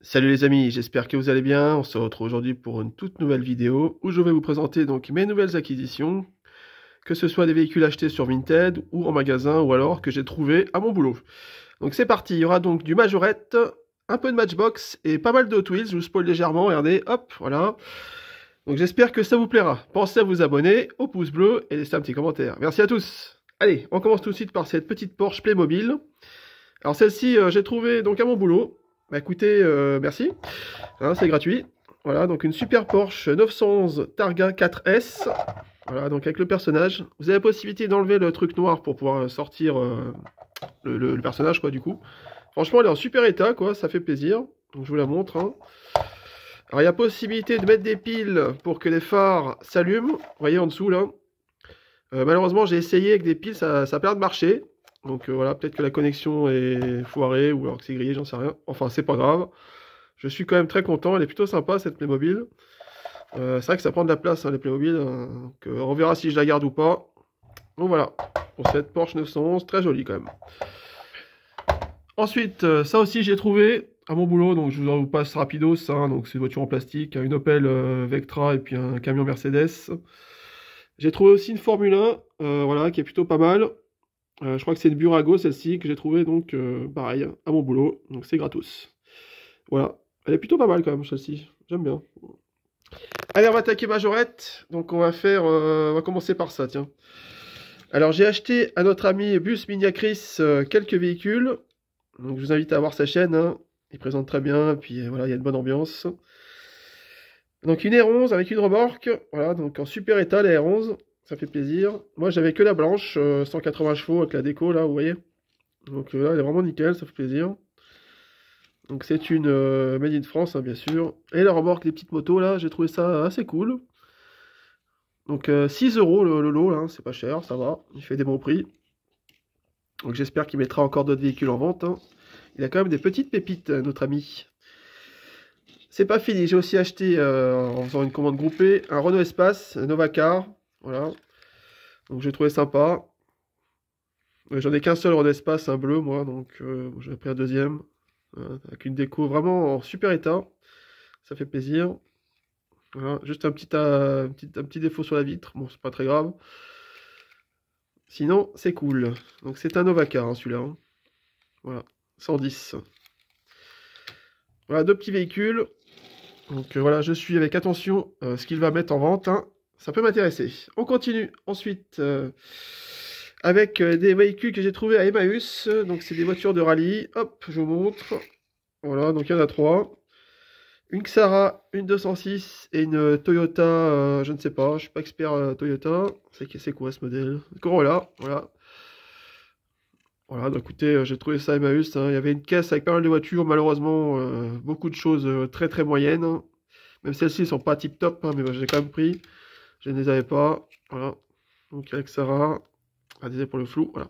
Salut les amis, j'espère que vous allez bien. On se retrouve aujourd'hui pour une toute nouvelle vidéo où je vais vous présenter donc mes nouvelles acquisitions, que ce soit des véhicules achetés sur Vinted ou en magasin ou alors que j'ai trouvé à mon boulot. Donc c'est parti, il y aura donc du Majorette, un peu de Matchbox et pas mal de Hot Je vous spoil légèrement, regardez, hop, voilà. Donc j'espère que ça vous plaira. Pensez à vous abonner, au pouce bleu et laissez un petit commentaire. Merci à tous. Allez, on commence tout de suite par cette petite Porsche Playmobil. Alors celle-ci, euh, j'ai trouvé donc à mon boulot. Bah écoutez, euh, merci. Hein, c'est gratuit. Voilà, donc une super Porsche 911 Targa 4S. Voilà, donc avec le personnage. Vous avez la possibilité d'enlever le truc noir pour pouvoir euh, sortir euh, le, personnage, quoi, du coup. Franchement, elle est en super état, quoi, ça fait plaisir. Donc je vous la montre. Hein. Alors il y a possibilité de mettre des piles pour que les phares s'allument. Vous voyez en dessous, là. malheureusement, j'ai essayé avec des piles, ça ça perd de marcher. Donc euh, voilà, peut-être que la connexion est foirée ou alors que c'est grillé, j'en sais rien. Enfin, c'est pas grave. Je suis quand même très content. Elle est plutôt sympa cette Playmobil. Euh, c'est vrai que ça prend de la place, hein, les Playmobil. Hein. Euh, on verra si je la garde ou pas. Donc voilà, pour cette Porsche 911, très jolie quand même. Ensuite, ça aussi j'ai trouvé à mon boulot, donc je vous, en passe rapido ça. Hein. donc c'est une voiture en plastique, une Opel Vectra et puis un camion Mercedes. J'ai trouvé aussi une Formule 1, voilà, qui est plutôt pas mal. Euh, je crois que c'est une Burago celle-ci que j'ai trouvé donc euh, pareil à mon boulot, donc c'est gratos. Voilà, elle est plutôt pas mal quand même celle-ci, j'aime bien. Allez, on va attaquer Majorette. Donc, on va faire, euh, on va commencer par ça, tiens. Alors, j'ai acheté à notre ami Bus Miniacris quelques véhicules. Donc, je vous invite à voir sa chaîne. Hein. Il présente très bien. Et puis, voilà, il y a une bonne ambiance. Donc, une R11 avec une remorque. Voilà, donc en super état, la R11. Ça fait plaisir. Moi, j'avais que la blanche, 180 euh, chevaux avec la déco, là, vous voyez. Donc euh, là, elle est vraiment nickel, ça fait plaisir. Donc c'est une euh, Made in France, hein, bien sûr. Et la remorque, les petites motos, là, j'ai trouvé ça assez cool. Donc 6 euros le, lot, là, hein, c'est pas cher, ça va. Il fait des bons prix. Donc j'espère qu'il mettra encore d'autres véhicules en vente. Hein. Il a quand même des petites pépites, notre ami. C'est pas fini, j'ai aussi acheté, en faisant une commande groupée, un Renault Espace, Novacar. Voilà. Donc j'ai trouvé sympa. Euh, j'en ai qu'un seul en espace, un bleu, moi, donc euh, j'ai pris un deuxième. Euh, avec une déco vraiment en super état. Ça fait plaisir. Voilà. Juste un petit, petit, un petit défaut sur la vitre. Bon, c'est pas très grave. Sinon, c'est cool. Donc c'est un Novacar, hein, celui-là. Hein. Voilà, 110. Voilà, deux petits véhicules. Donc voilà, je suis avec attention ce qu'il va mettre en vente. Hein. Ça peut m'intéresser. On continue ensuite euh, avec euh, des véhicules que j'ai trouvé à Emmaüs. Donc c'est des voitures de rallye. Hop, je vous montre. Voilà, donc il y en a trois. Une Xara, une 206 et une Toyota, euh, je ne sais pas, je ne suis pas expert Toyota. C'est quoi ce modèle Corolla, voilà. Voilà, donc écoutez, j'ai trouvé ça à Emmaüs. Hein. Il y avait une caisse avec pas mal de voitures, malheureusement, beaucoup de choses très très moyennes. Même celles-ci ne sont pas tip-top, hein, mais bah, j'ai quand même pris. Je ne les avais pas. Voilà. Donc avec Sarah, à désolé pour le flou. Voilà.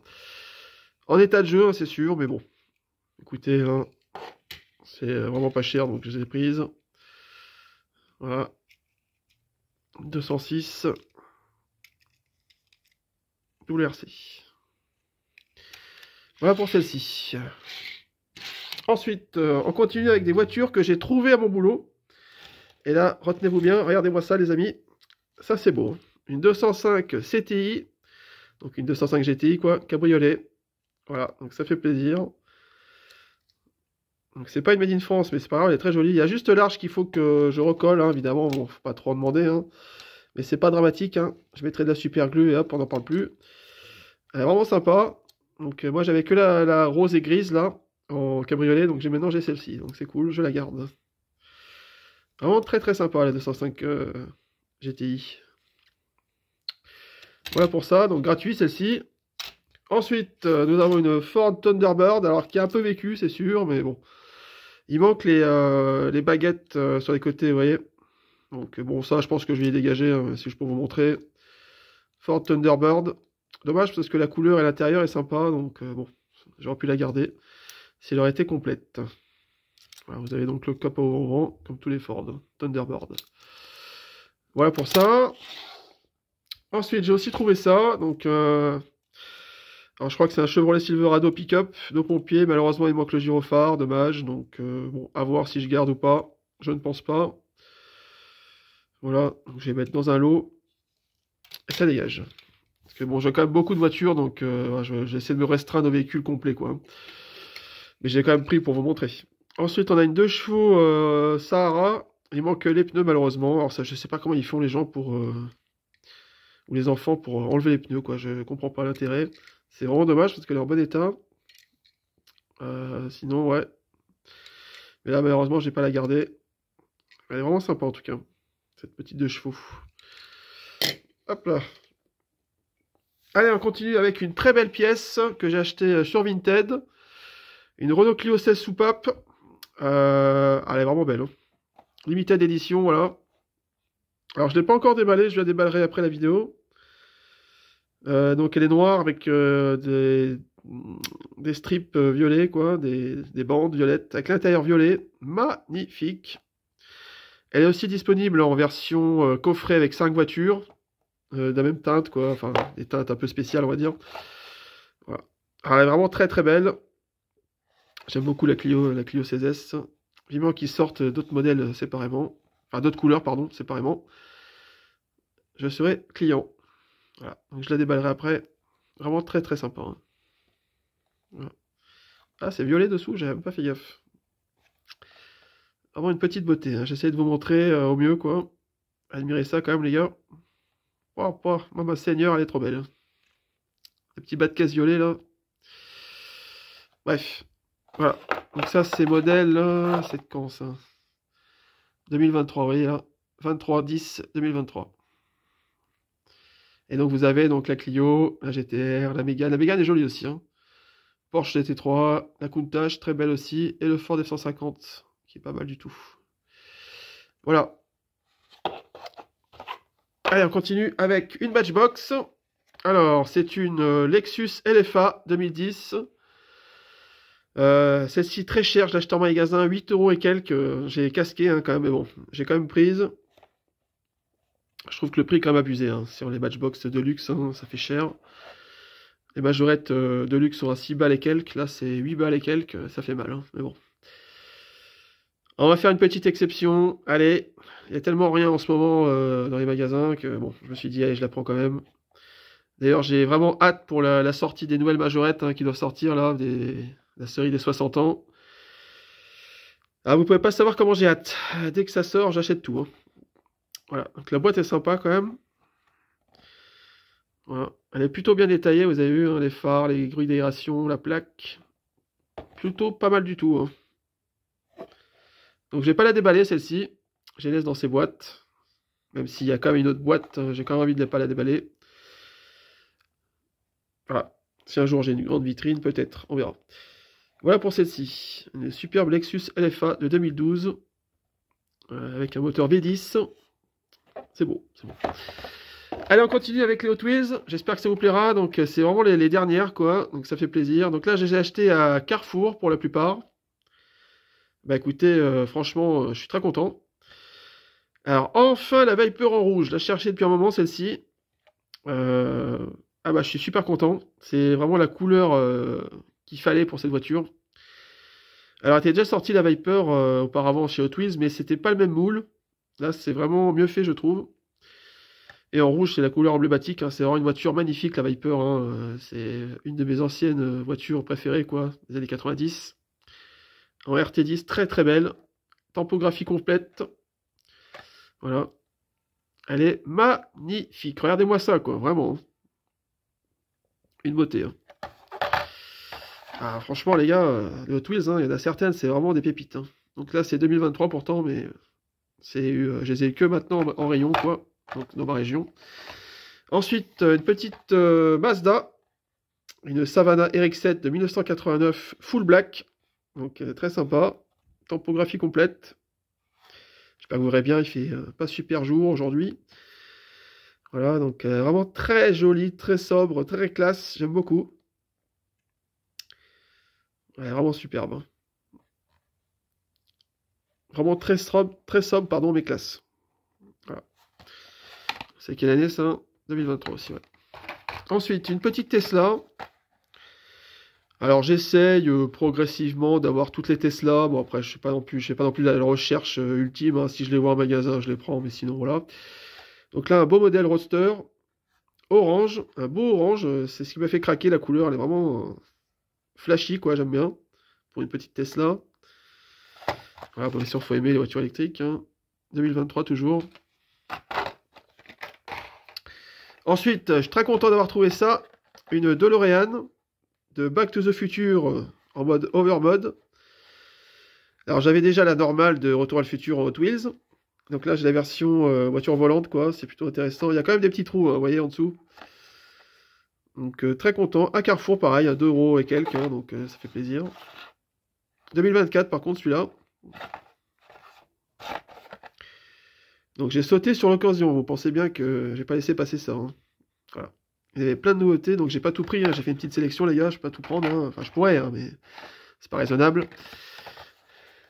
En état de jeu, hein, c'est sûr, mais bon. Écoutez, hein, c'est euh, vraiment pas cher, donc je les ai prises. Voilà. 206. WRC. Voilà pour celle-ci. Ensuite, euh, on continue avec des voitures que j'ai trouvées à mon boulot. Et là, retenez-vous bien, regardez-moi ça les amis ça c'est beau. Une 205 CTI, donc une 205 GTI quoi, cabriolet. Voilà, donc ça fait plaisir. Donc c'est pas une Made in France, mais c'est pas grave, elle est très jolie. Il y a juste l'arche qu'il faut que je recolle, hein. évidemment, bon, faut pas trop en demander. Hein. Mais c'est pas dramatique, hein. je mettrai de la super glue et hop, on n'en parle plus. Elle est vraiment sympa. Donc euh, moi j'avais que la, rose et grise là, en cabriolet, donc j'ai maintenant j'ai celle-ci, donc c'est cool, je la garde. Vraiment très très sympa la 205 GTI. Voilà pour ça, donc gratuit celle-ci. Ensuite, euh, nous avons une Ford Thunderbird, alors qui est un peu vécu, c'est sûr, mais bon. Il manque les, euh, baguettes euh, sur les côtés, vous voyez. Donc bon, ça, je pense que je vais y dégager, hein, si je peux vous montrer. Ford Thunderbird. Dommage, parce que la couleur et l'intérieur est sympa, donc bon, j'aurais pu la garder. Si elle aurait été complète. vous avez donc le capot au vent, comme tous les Ford hein. Thunderbird. Voilà pour ça. Ensuite, j'ai aussi trouvé ça. Donc, euh, je crois que c'est un Chevrolet Silverado Pickup up de pompier. Malheureusement, il manque le gyrophare, dommage. Donc, euh, bon, à voir si je garde ou pas. Je ne pense pas. Voilà, je vais mettre dans un lot. Et ça dégage. Parce que bon, j'ai quand même beaucoup de voitures, donc euh, j'essaie de me restreindre au véhicule complet, quoi. Mais j'ai quand même pris pour vous montrer. Ensuite, on a une deux chevaux Sahara il manque les pneus malheureusement. Alors ça, je sais pas comment ils font les gens pour euh, ou les enfants pour euh, enlever les pneus quoi. Je comprends pas l'intérêt. C'est vraiment dommage parce qu'elle est en bon état. Euh, sinon ouais. Mais là malheureusement j'ai pas la garder. Elle est vraiment sympa en tout cas. Cette petite de chevaux. Hop là. Allez, on continue avec une très belle pièce que j'ai achetée sur Vinted. Une Renault Clio 16 soupape. elle est vraiment belle. Hein. Limited édition, voilà. Alors, je ne l'ai pas encore déballé. je la déballerai après la vidéo. Euh, donc, elle est noire avec euh, des, strips euh, violets, quoi, des, bandes violettes, avec l'intérieur violet. Magnifique. Elle est aussi disponible en version coffret avec 5 voitures, de la même teinte, quoi, enfin, des teintes un peu spéciales, on va dire. Alors, elle est vraiment très très belle. J'aime beaucoup la Clio, la Clio 16S. Vivement qu'ils sortent d'autres modèles séparément, enfin d'autres couleurs, pardon, séparément. Je serai client. Voilà. je la déballerai après. Vraiment très très sympa. Hein. Ah, c'est violet dessous, j'avais pas fait gaffe. Vraiment une petite beauté. Hein. J'essaie de vous montrer euh, au mieux quoi. Admirez ça quand même les gars. Oh, oh, maman seigneur, elle est trop belle. Hein. Les petit bas de caisse violet là. Bref, voilà. Donc ça, c'est modèle, c'est quand ça 2023, vous là, 23 10 2023. Et donc vous avez donc la Clio, la GTR, la Mégane. La Mégane est jolie aussi. Hein. Porsche GT3, la Countach, très belle aussi. Et le Ford F-150, qui est pas mal du tout. Voilà. Allez, on continue avec une box. Alors, c'est une euh, Lexus LFA 2010. Euh, celle-ci très chère, je l'ai en magasin, 8 euros et quelques. J'ai casqué hein, quand même, mais bon, j'ai quand même prise. Je trouve que le prix est quand même abusé hein, sur les Matchbox de luxe, hein, ça fait cher. Les majorettes euh, de luxe sont à 6 balles et quelques, là c'est 8 balles et quelques, ça fait mal, mais bon. On va faire une petite exception. Allez, il y a tellement rien en ce moment euh, dans les magasins que bon, je me suis dit, allez, je la prends quand même. D'ailleurs, j'ai vraiment hâte pour la, sortie des nouvelles majorettes qui doivent sortir là, des, la série des 60 ans. Ah, vous pouvez pas savoir comment j'ai hâte. Dès que ça sort, j'achète tout. Hein. Voilà, donc la boîte est sympa quand même. Voilà. Elle est plutôt bien détaillée, vous avez vu, hein, les phares, les grilles d'aération, la plaque. Plutôt pas mal du tout. Hein. Donc je vais pas la déballer celle-ci. Je laisse dans ces boîtes. Même s'il y a quand même une autre boîte, euh, j'ai quand même envie de ne pas la déballer. Voilà. Si un jour j'ai une grande vitrine, peut-être. On verra. Voilà pour celle-ci, une superbe Lexus LFA de 2012, euh, avec un moteur V10. C'est beau, c'est bon. Allez, on continue avec les Hot J'espère que ça vous plaira. Donc, euh, c'est vraiment les, dernières, quoi. Donc, ça fait plaisir. Donc là, j'ai acheté à Carrefour pour la plupart. Bah écoutez, euh, franchement, je suis très content. Alors, enfin, la Viper en rouge. La cherchais depuis un moment, celle-ci. Ah bah, je suis super content. C'est vraiment la couleur qu'il fallait pour cette voiture. Alors, elle était déjà sortie la Viper euh, auparavant chez Hot Wheels, mais c'était pas le même moule. Là, c'est vraiment mieux fait, je trouve. Et en rouge, c'est la couleur emblématique. Hein. C'est vraiment une voiture magnifique, la Viper. Hein. Euh, c'est une de mes anciennes euh, voitures préférées, quoi, des années 90. En RT10, très très belle. Tempographie complète. Voilà. Elle est magnifique. Regardez-moi ça, quoi, vraiment. Hein. Une beauté. Ah, franchement, les gars, euh, les Hot hein, il y en a certaines, c'est vraiment des pépites. Hein. Donc là, c'est 2023 pourtant, mais euh, c'est, euh, je les ai que maintenant en rayon, quoi, donc dans ma région. Ensuite, une petite Mazda, une Savannah RX-7 de 1989, full black, donc très sympa, topographie complète. Je sais pas, vous verrez bien, il fait pas super jour aujourd'hui. Voilà, donc vraiment très joli, très sobre, très classe, j'aime beaucoup est vraiment superbe. Hein. Vraiment très, sobre, pardon, mes classes. Voilà. C'est quelle année ça 2023 aussi, ouais. Ensuite, une petite Tesla. Alors j'essaye euh, progressivement d'avoir toutes les Tesla. Bon après je suis pas non plus, je sais pas non plus la recherche euh, ultime. Hein. Si je les vois en magasin, je les prends, mais sinon voilà. Donc là un beau modèle roadster, orange, un beau orange. Euh, c'est ce qui m'a fait craquer la couleur. Elle est vraiment Flashy, quoi, j'aime bien. Pour une petite Tesla. Voilà, bon, bien sûr, faut aimer les voitures électriques. Hein. 2023, toujours. Ensuite, je suis très content d'avoir trouvé ça. Une DeLorean de Back to the Future en mode over mode. Alors j'avais déjà la normale de Retour à le futur en Hot Wheels. Donc là j'ai la version euh, voiture volante quoi, c'est plutôt intéressant. Il y a quand même des petits trous, hein, vous voyez en dessous. Donc euh, très content. un Carrefour, pareil, à 2 euros et quelques, hein, donc euh, ça fait plaisir. 2024, par contre, celui-là. Donc j'ai sauté sur l'occasion. Vous pensez bien que j'ai pas laissé passer ça. Hein. Voilà. Il y avait plein de nouveautés, donc j'ai pas tout pris. Hein. J'ai fait une petite sélection, les gars. Je peux pas tout prendre. Enfin, je pourrais, mais c'est pas raisonnable.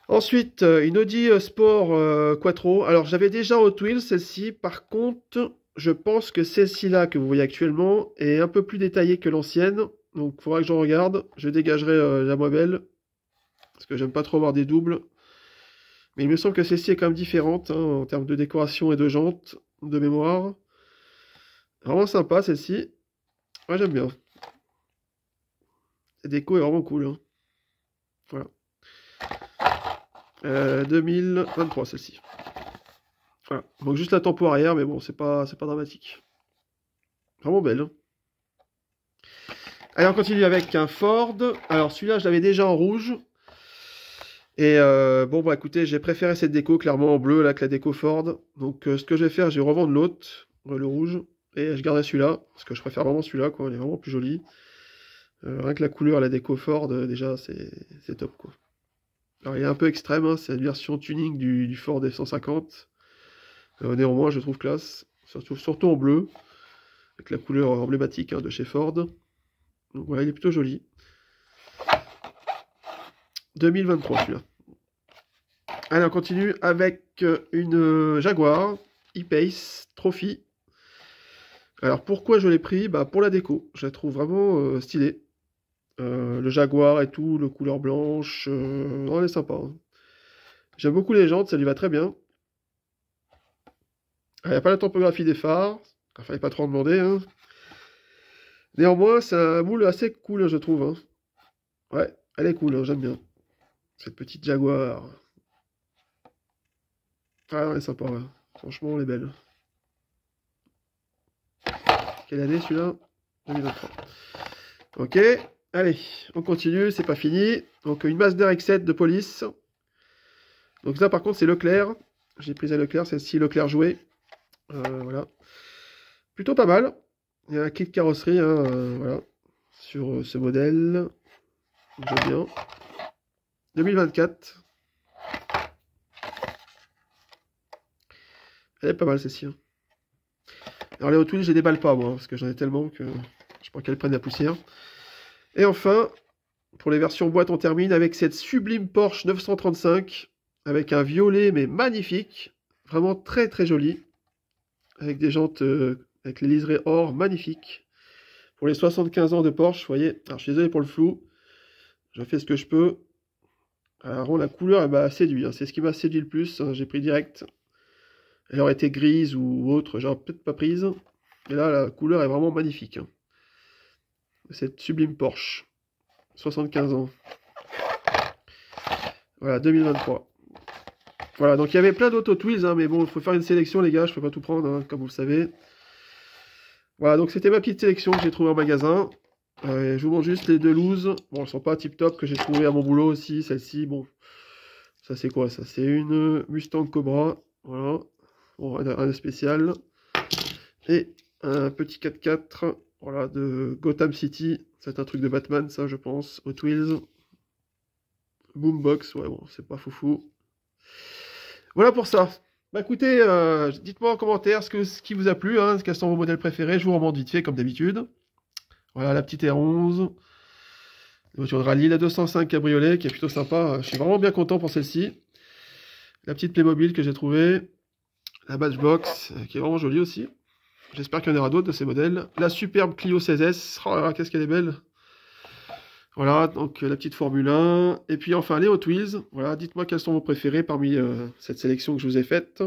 Ensuite, une euh, Audi Sport Quattro. Alors, j'avais déjà au twill celle-ci. Par contre, je pense que celle-ci-là que vous voyez actuellement est un peu plus détaillée que l'ancienne. Donc, il faudra que j'en regarde. Je dégagerai euh, la moelle. Parce que j'aime pas trop voir des doubles. Mais il me semble que celle-ci est quand même différente hein, en termes de décoration et de jantes de mémoire. Vraiment sympa celle-ci. Moi j'aime bien. La déco est vraiment cool. Hein. Voilà. 2023 euh, celle-ci. Voilà. Donc juste la tempo arrière, mais bon, c'est pas, pas dramatique. Vraiment belle. Hein. Allez, on continue avec un Ford. Alors celui-là, je l'avais déjà en rouge. Et euh, bon, bah écoutez, j'ai préféré cette déco clairement en bleu là que la déco Ford. Donc euh, ce que je vais faire, je vais revendre l'autre, euh, le rouge, et je garderai celui-là, parce que je préfère vraiment celui-là, quoi. Il est vraiment plus joli. rien que la couleur, la déco Ford, déjà, c'est top, quoi. Alors il est un peu extrême, hein, c'est la version tuning du, du Ford F-150. Euh, néanmoins, je trouve classe, surtout, surtout en bleu, avec la couleur emblématique hein, de chez Ford. Donc voilà, il est plutôt joli. 2023 celui-là. Allez, on continue avec euh, une euh, Jaguar E-Pace Trophy. Alors pourquoi je l'ai pris bah, Pour la déco, je la trouve vraiment stylée. le Jaguar et tout, le couleur blanche, elle est sympa. Hein. J'aime beaucoup les jantes, ça lui va très bien. Il ah, n'y a pas la topographie des phares, il ne fallait pas trop en demander. Hein. Néanmoins, c'est un moule assez cool, hein, je trouve. Hein. Ouais, elle est cool, j'aime bien. Cette petite Jaguar. Ah, elle est sympa, Franchement, elle est belle. Quelle année, celui-là 2023. Ok, allez, on continue, c'est pas fini. Donc, une Mazda X7 de police. Donc ça, par contre, c'est Leclerc. J'ai pris à Leclerc, celle-ci, Leclerc joué. Euh, voilà. Plutôt pas mal. Il y a un kit carrosserie, hein, euh, voilà, sur euh, ce modèle. bien. 2024. Elle est pas mal celle-ci. Hein. Alors les Hot je les déballe pas moi, parce que j'en ai tellement que je pense qu'elles prennent la poussière. Et enfin, pour les versions boîte, on termine avec cette sublime Porsche 935, avec un violet mais magnifique, vraiment très très joli avec des jantes euh, avec les liserés or Magnifique. Pour les 75 ans de Porsche, vous voyez, alors je suis désolé pour le flou, je fais ce que je peux. Alors la couleur, elle m'a séduit, hein. c'est ce qui m'a séduit le plus, hein. j'ai pris direct. Elle aurait été grise ou autre, genre peut-être pas prise. Mais là, la couleur est vraiment magnifique. Hein. Cette sublime Porsche. 75 ans. Voilà, 2023. Voilà, donc il y avait plein d'autres twills hein, mais bon, il faut faire une sélection, les gars, je peux pas tout prendre, hein, comme vous le savez. Voilà, donc c'était ma petite sélection que j'ai trouvée en magasin. Euh, je vous montre juste les deux looses. Bon, elles sont pas tip-top, que j'ai trouvées à mon boulot aussi, celle-ci, bon. Ça, c'est quoi, ça C'est une Mustang Cobra, voilà. Bon, un, spécial. Et un petit 4x4, voilà, de Gotham City. C'est un truc de Batman, ça, je pense, aux Twills. Boombox, ouais, bon, c'est pas foufou. Voilà pour ça. Bah écoutez, euh, dites-moi en commentaire ce, que, ce qui vous a plu, hein, quels sont vos modèles préférés. Je vous remonte vite fait, comme d'habitude. Voilà, la petite R11. La voiture de rallye, la 205 cabriolet, qui est plutôt sympa. Je suis vraiment bien content pour celle-ci. La petite Playmobil que j'ai trouvée. La Batchbox, euh, qui est vraiment jolie aussi. J'espère qu'il y en aura d'autres de ces modèles. La superbe Clio 16S. Oh qu'est-ce qu'elle est belle voilà, donc euh, la petite Formule 1. Et puis enfin les Hot Wheels. Voilà, dites-moi quels sont vos préférés parmi euh, cette sélection que je vous ai faite.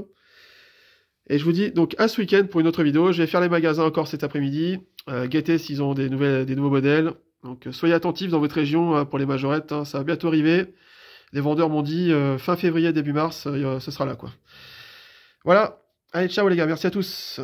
Et je vous dis donc à ce week-end pour une autre vidéo. Je vais faire les magasins encore cet après-midi. Euh, guettez s'ils ont des, nouvelles, des nouveaux modèles. Donc euh, soyez attentifs dans votre région hein, pour les majorettes. Hein. ça va bientôt arriver. Les vendeurs m'ont dit fin février, début mars, ce sera là quoi. Voilà. Allez, ciao les gars, merci à tous.